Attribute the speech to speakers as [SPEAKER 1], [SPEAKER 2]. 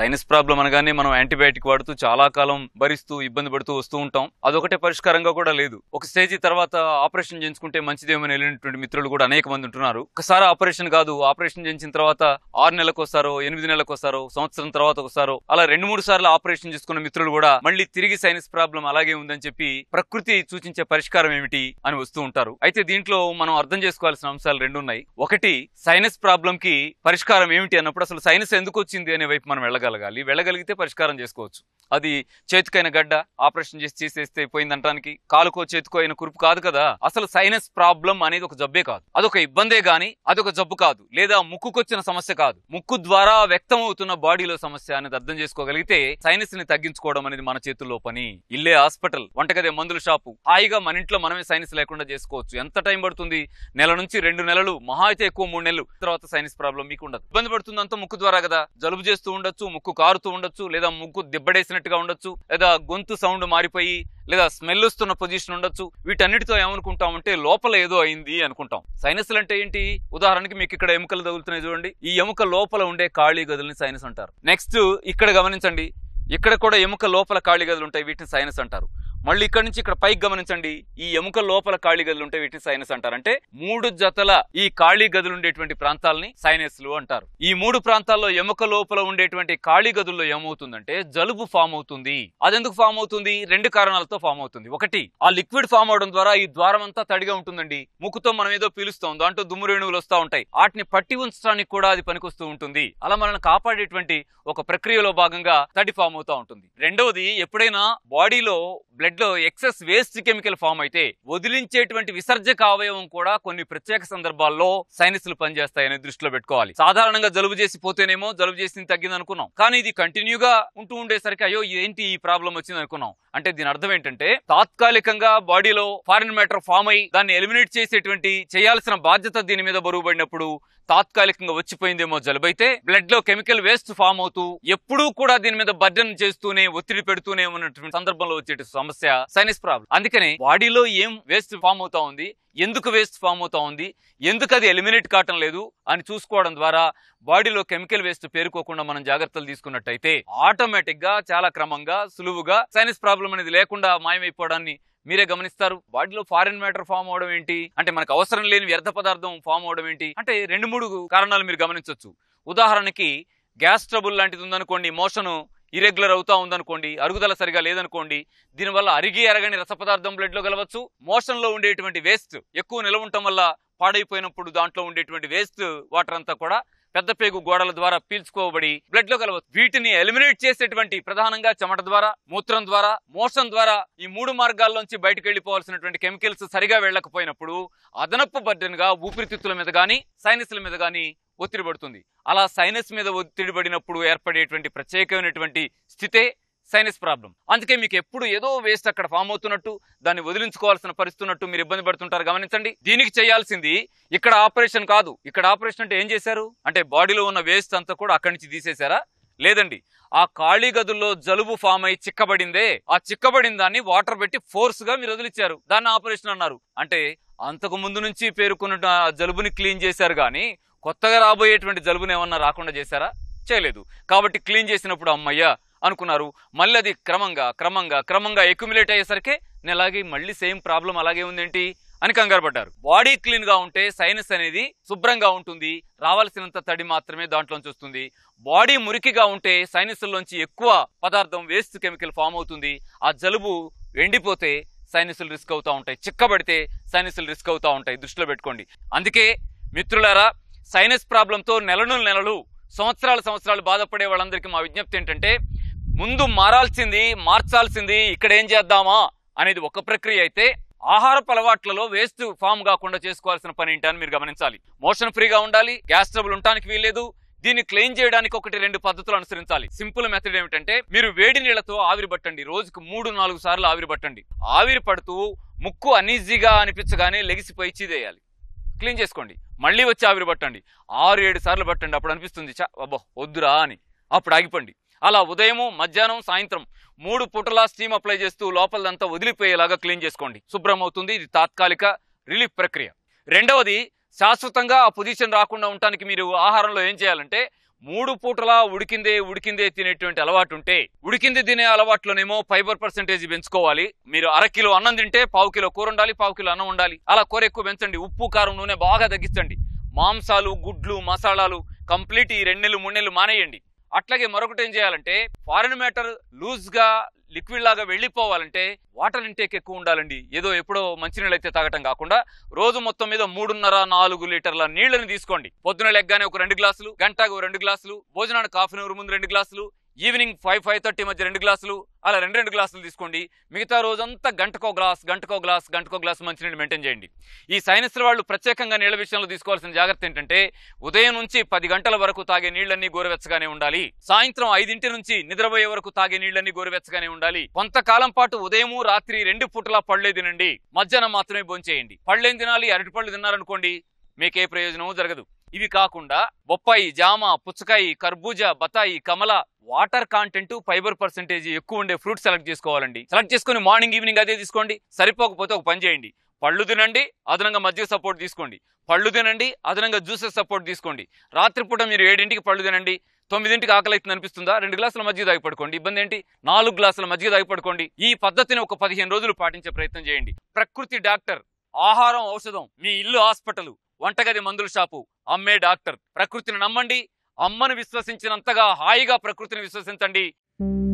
[SPEAKER 1] sinus problem అనగానే మనం antibiotic వాడుతూ చాలా కాలం భరిస్తూ ఇబ్బంది పడుతూ వస్తూ ఉంటాం అదొకటే పరిష్కారంగా కూడా లేదు ఒక స్టేజ్ తర్వాత ఆపరేషన్ చేయించుకుంటే మంచిదేమని వెళ్ళినటువంటి మిత్రులు కూడా అనేక మంది ఉంటున్నారు ఒకసారి ఆపరేషన్ కాదు ఆపరేషన్ చేయించిన తర్వాత ఆరు నెలలకు వస్తారో ఎనిమిది నెలలకు వస్తారో సంవత్సరం తర్వాత ఒకసారో అలా రెండు మూడు సార్లు ఆపరేషన్ చేసుకున్న మిత్రులు కూడా మళ్ళీ తిరిగి సైనస్ ప్రాబ్లం అలాగే ఉందని చెప్పి ప్రకృతి సూచించే పరిష్కారం ఏమిటి అని వస్తూ ఉంటారు అయితే దీంట్లో మనం అర్థం చేసుకోవాల్సిన అంశాలు రెండు ఉన్నాయి ఒకటి సైనస్ ప్రాబ్లం కి పరిష్కారం ఏమిటి అన్నప్పుడు అసలు సైనస్ ఎందుకు వచ్చింది అనే వైపు మనం వెళ్ళగలం వెళ్ళగలగాలి వెళ్ళగలిగితే పరిష్కారం చేసుకోవచ్చు అది చేతికైన గడ్డ ఆపరేషన్ చేసి చేసేస్తే పోయిందంటానికి కాలుకో చేతికో అయిన కురుపు కాదు కదా అసలు సైనస్ ప్రాబ్లం అనేది ఒక జబ్బే కాదు అదొక ఇబ్బందే గాని అదొక జబ్బు కాదు లేదా ముక్కుకొచ్చిన సమస్య కాదు ముక్కు ద్వారా వ్యక్తం అవుతున్న బాడీలో సమస్య అనేది అర్థం చేసుకోగలిగితే సైనస్ ని తగ్గించుకోవడం అనేది మన చేతుల్లో పని ఇల్లే హాస్పిటల్ వంటగదే మందుల షాపు హాయిగా మన ఇంట్లో మనమే సైనస్ లేకుండా చేసుకోవచ్చు ఎంత టైం పడుతుంది నెల నుంచి రెండు నెలలు మహా అయితే ఎక్కువ మూడు నెలలు తర్వాత సైనస్ ప్రాబ్లం మీకు ఉండదు ఇబ్బంది పడుతుంది అంతా ముక్కు ద్వారా కదా జలుబు చేస్తూ ఉండొచ్చు ముక్కు కారుతూ ఉండొచ్చు లేదా ముక్కు దిబ్బడేసినట్టుగా ఉండొచ్చు లేదా గొంతు సౌండ్ మారిపోయి లేదా స్మెల్ వస్తున్న పొజిషన్ ఉండొచ్చు వీటన్నిటితో ఏమనుకుంటాం అంటే లోపల ఏదో అయింది అనుకుంటాం సైనస్లు అంటే ఏంటి ఉదాహరణకి మీకు ఇక్కడ ఎముకలు తగులుతున్నాయి చూడండి ఈ ఎముక లోపల ఉండే ఖాళీ గదులని సైనస్ అంటారు నెక్స్ట్ ఇక్కడ గమనించండి ఇక్కడ కూడా ఎముక లోపల ఖాళీ గదులు ఉంటాయి వీటిని సైనస్ అంటారు మళ్ళీ ఇక్కడ నుంచి ఇక్కడ పైకి గమనించండి ఈ ఎముక లోపల ఖాళీ గదులు ఉంటే వీటిని సైనస్ అంటారు అంటే మూడు జతల ఈ ఖాళీ గదులు ఉండేటువంటి ప్రాంతాలని సైనస్లు అంటారు ఈ మూడు ప్రాంతాల్లో ఎముక లోపల ఉండేటువంటి ఖాళీ గదుల్లో ఏమవుతుందంటే జలుబు ఫామ్ అవుతుంది అదెందుకు ఫామ్ అవుతుంది రెండు కారణాలతో ఫామ్ అవుతుంది ఒకటి ఆ లిక్విడ్ ఫామ్ అవడం ద్వారా ఈ ద్వారం అంతా తడిగా ఉంటుందండి ముక్కుతో మనం ఏదో పీలుస్తాం దాంట్లో దుమ్ము రేణువులు వస్తూ ఉంటాయి వాటిని పట్టి ఉంచడానికి కూడా అది పనికొస్తూ ఉంటుంది అలా మనల్ని కాపాడేటువంటి ఒక ప్రక్రియలో భాగంగా తడి ఫామ్ అవుతా ఉంటుంది రెండవది ఎప్పుడైనా బాడీలో బ్లడ్లో ఎక్సెస్ వేస్ట్ కెమికల్ ఫామ్ అయితే వదిలించేటువంటి విసర్జక అవయవం కూడా కొన్ని ప్రత్యేక సందర్భాల్లో సైనస్లు పనిచేస్తాయని దృష్టిలో పెట్టుకోవాలి సాధారణంగా జలుబు చేసి పోతేనేమో జలుబు చేసింది తగ్గింది అనుకున్నాం కానీ ఇది కంటిన్యూగా ఉంటూ ఉండేసరికి అయ్యో ఏంటి ఈ ప్రాబ్లం వచ్చింది అనుకున్నాం అంటే దీని అర్థం ఏంటంటే తాత్కాలికంగా బాడీలో ఫారిన్ మ్యాటర్ ఫామ్ అయి దాన్ని ఎలిమినేట్ చేసేటువంటి చేయాల్సిన బాధ్యత దీని మీద బరువు పడినప్పుడు తాత్కాలికంగా వచ్చిపోయిందేమో జలుబైతే బ్లడ్ లో కెమికల్ వేస్ట్ ఫామ్ అవుతూ ఎప్పుడూ కూడా దీని మీద బర్డన్ చేస్తూనే ఒత్తిడి పెడుతూనే ఉన్నటువంటి సందర్భంలో వచ్చే సమస్య సైనస్ ప్రాబ్లం అందుకనే బాడీలో ఏం వేస్ట్ ఫామ్ అవుతా ఉంది ఎందుకు వేస్ట్ ఫామ్ అవుతా ఉంది ఎందుకు అది ఎలిమినేట్ కావటం లేదు అని చూసుకోవడం ద్వారా బాడీలో కెమికల్ వేస్ట్ పేరుకోకుండా మనం జాగ్రత్తలు తీసుకున్నట్టయితే ఆటోమేటిక్ గా చాలా క్రమంగా సులువుగా సైనస్ ప్రాబ్లం అనేది లేకుండా మాయమైపోవడాన్ని మీరే గమనిస్తారు వాటిలో ఫారెన్ మ్యాటర్ ఫామ్ అవడం ఏంటి అంటే మనకు అవసరం లేని వ్యర్థ పదార్థం ఫామ్ అవడం ఏంటి అంటే రెండు మూడు కారణాలు మీరు గమనించవచ్చు ఉదాహరణకి గ్యాస్ ట్రబుల్ లాంటిది ఉందనుకోండి మోషన్ ఇరెగ్యులర్ అవుతా ఉందనుకోండి అరుగుదల సరిగా లేదనుకోండి దీనివల్ల అరిగి అరగని రస పదార్థం బ్లడ్లో కలవచ్చు మోషన్లో ఉండేటువంటి వేస్ట్ ఎక్కువ నిలవ ఉండటం వల్ల పాడైపోయినప్పుడు దాంట్లో ఉండేటువంటి వేస్ట్ వాటర్ అంతా కూడా పెద్ద పేగు గోడల ద్వారా పీల్చుకోబడి బ్లడ్ లో కలవచ్చు వీటిని ఎలిమినేట్ చేసేటువంటి ప్రధానంగా చెమట ద్వారా మూత్రం ద్వారా మోషన్ ద్వారా ఈ మూడు మార్గాల్లోంచి బయటకు వెళ్ళిపోవాల్సినటువంటి కెమికల్స్ సరిగా వెళ్ళకపోయినప్పుడు అదనపు బర్డెన్ గా ఊపిరితిత్తుల మీద గాని సైనస్ల మీద గాని ఒత్తిడి పడుతుంది అలా సైనస్ మీద ఒత్తిడి పడినప్పుడు ఏర్పడేటువంటి ప్రత్యేకమైనటువంటి స్థితే సైనస్ ప్రాబ్లం అందుకే మీకు ఎప్పుడు ఏదో వేస్ట్ అక్కడ ఫామ్ అవుతున్నట్టు దాన్ని వదిలించుకోవాల్సిన పరిస్థితున్నట్టు మీరు ఇబ్బంది పడుతుంటారు గమనించండి దీనికి చేయాల్సింది ఇక్కడ ఆపరేషన్ కాదు ఇక్కడ ఆపరేషన్ అంటే ఏం చేశారు అంటే బాడీలో ఉన్న వేస్ట్ అంతా కూడా అక్కడి నుంచి తీసేశారా లేదండి ఆ ఖాళీ గదుల్లో జలుబు ఫామ్ అయి చిక్కబడిందే ఆ చిక్కబడిన దాన్ని వాటర్ పెట్టి ఫోర్స్ గా మీరు వదిలిచ్చారు దాన్ని ఆపరేషన్ అన్నారు అంటే అంతకు ముందు నుంచి పేరుకున్న జలుబుని క్లీన్ చేశారు కానీ కొత్తగా రాబోయేటువంటి జలుబుని ఏమన్నా రాకుండా చేశారా చేయలేదు కాబట్టి క్లీన్ చేసినప్పుడు అమ్మయ్య అనుకున్నారు మళ్ళీ అది క్రమంగా క్రమంగా క్రమంగా ఎక్యుమిలేట్ అయ్యేసరికి నేను అలాగే మళ్ళీ సేమ్ ప్రాబ్లం అలాగే ఉందేంటి అని కంగారు పడ్డారు బాడీ క్లీన్గా ఉంటే సైనస్ అనేది శుభ్రంగా ఉంటుంది రావాల్సినంత తడి మాత్రమే దాంట్లోంచి వస్తుంది బాడీ మురికిగా ఉంటే సైనస్లోంచి ఎక్కువ పదార్థం వేస్ట్ కెమికల్ ఫామ్ అవుతుంది ఆ జలుబు ఎండిపోతే సైనస్లు రిస్క్ అవుతూ ఉంటాయి చిక్కబడితే సైనస్లు రిస్క్ అవుతూ ఉంటాయి దృష్టిలో పెట్టుకోండి అందుకే మిత్రులారా సైనస్ ప్రాబ్లంతో నెలలు నెలలు సంవత్సరాల సంవత్సరాలు బాధపడే వాళ్ళందరికీ మా విజ్ఞప్తి ఏంటంటే ముందు మారాల్సింది మార్చాల్సింది ఇక్కడ ఏం చేద్దామా అనేది ఒక ప్రక్రియ అయితే ఆహారపు అలవాట్లలో వేస్ట్ ఫామ్ కాకుండా చేసుకోవాల్సిన పని ఏంటని మీరు గమనించాలి మోషన్ ఫ్రీగా ఉండాలి గ్యాస్ ట్రబుల్ ఉండడానికి వీల్లేదు దీన్ని క్లెయిమ్ చేయడానికి ఒకటి రెండు పద్ధతులు అనుసరించాలి సింపుల్ మెథడ్ ఏమిటంటే మీరు వేడి నీళ్లతో ఆవిరి పట్టండి రోజుకు మూడు నాలుగు సార్లు ఆవిరి పట్టండి ఆవిరి పడుతూ ముక్కు అనీజీగా అనిపించగానే లెగిసిపోయి చీదేయాలి క్లీన్ చేసుకోండి మళ్ళీ వచ్చి ఆవిరి పట్టండి ఆరు ఏడు సార్లు పట్టండి అప్పుడు అనిపిస్తుంది చా అబ్బో వద్దురా అని అప్పుడు ఆగిపోండి అలా ఉదయము మధ్యాహ్నం సాయంత్రం మూడు పూటలా స్టీమ్ అప్లై చేస్తూ లోపలంతా వదిలిపోయేలాగా క్లీన్ చేసుకోండి శుభ్రం అవుతుంది ఇది తాత్కాలిక రిలీఫ్ ప్రక్రియ రెండవది శాశ్వతంగా ఆ పొజిషన్ రాకుండా ఉండటానికి మీరు ఆహారంలో ఏం చేయాలంటే మూడు పూటలా ఉడికిందే ఉడికిందే తినేటువంటి అలవాటు ఉంటే ఉడికింది తినే అలవాట్లోనేమో ఫైబర్ పర్సెంటేజ్ పెంచుకోవాలి మీరు అరకిలో అన్నం తింటే పావు కిలో కూర ఉండాలి పావు కిలో అన్నం ఉండాలి అలా కూర ఎక్కువ పెంచండి ఉప్పు కారం నూనె బాగా తగ్గించండి మాంసాలు గుడ్లు మసాలాలు కంప్లీట్ ఈ రెండు నెలలు మూడు నెలలు మానేయండి అట్లాగే మరొకటి ఏం చేయాలంటే ఫారిన్ మ్యాటర్ లూజ్గా లిక్విడ్ లాగా వెళ్ళిపోవాలంటే వాటర్ ఇంటేక్ ఎక్కువ ఉండాలండి ఏదో ఎప్పుడో మంచినీళ్ళు అయితే తాగటం కాకుండా రోజు మొత్తం మీద మూడున్నర నాలుగు లీటర్ల నీళ్ళని తీసుకోండి పొద్దున లెగ్గానే ఒక రెండు గ్లాసులు గంటకు రెండు గ్లాసులు భోజనానికి కాఫీ అన్ ముందు రెండు గ్లాసులు ఈవినింగ్ ఫైవ్ ఫైవ్ థర్టీ మధ్య రెండు గ్లాసులు అలా రెండు రెండు గ్లాసులు తీసుకోండి మిగతా రోజంతా గంటకో గ్లాస్ గంటకో గ్లాస్ గంటకో గ్లాస్ మంచినీళ్ళు మెయింటైన్ చేయండి ఈ సైనిస్తులు వాళ్ళు ప్రత్యేకంగా నీళ్ళ విషయంలో తీసుకోవాల్సిన జాగ్రత్త ఏంటంటే ఉదయం నుంచి పది గంటల వరకు తాగే నీళ్ళన్నీ గోరువెచ్చగానే ఉండాలి సాయంత్రం ఐదింటి నుంచి నిద్రపోయే వరకు తాగే నీళ్ళన్నీ గోరువెచ్చగానే ఉండాలి కొంతకాలం పాటు ఉదయము రాత్రి రెండు పూటలా పళ్ళే తినండి మధ్యాహ్నం మాత్రమే భోంచేయండి పళ్ళేం తినాలి అరటి పళ్ళు తిన్నారనుకోండి మీకే ప్రయోజనము జరగదు ఇవి కాకుండా బొప్పాయి జామ పుచ్చకాయ కర్బూజా బతాయి కమల వాటర్ కాంటెంట్ ఫైబర్ పర్సెంటేజ్ ఎక్కువ ఉండే ఫ్రూట్ సెలెక్ట్ చేసుకోవాలండి సెలెక్ట్ చేసుకుని మార్నింగ్ ఈవినింగ్ అదే తీసుకోండి సరిపోకపోతే ఒక పని చేయండి పళ్ళు తినండి అదనంగా మధ్య సపోర్ట్ తీసుకోండి పళ్ళు తినండి అదనంగా జ్యూసెస్ సపోర్ట్ తీసుకోండి రాత్రిపూట మీరు ఏడింటికి పళ్ళు తినండి తొమ్మిదింటికి ఆకలి అయితే అనిపిస్తుందా రెండు గ్లాసుల మధ్య దాగిపడుకోండి ఇబ్బంది ఏంటి నాలుగు గ్లాసుల మధ్య దాగిపడుకోండి ఈ పద్ధతిని ఒక పదిహేను రోజులు పాటించే ప్రయత్నం చేయండి ప్రకృతి డాక్టర్ ఆహారం ఔషధం మీ ఇల్లు హాస్పిటల్ వంటగది మందుల షాపు అమ్మే డాక్టర్ ప్రకృతిని నమ్మండి అమ్మను విశ్వసించినంతగా హాయిగా ప్రకృతిని విశ్వసించండి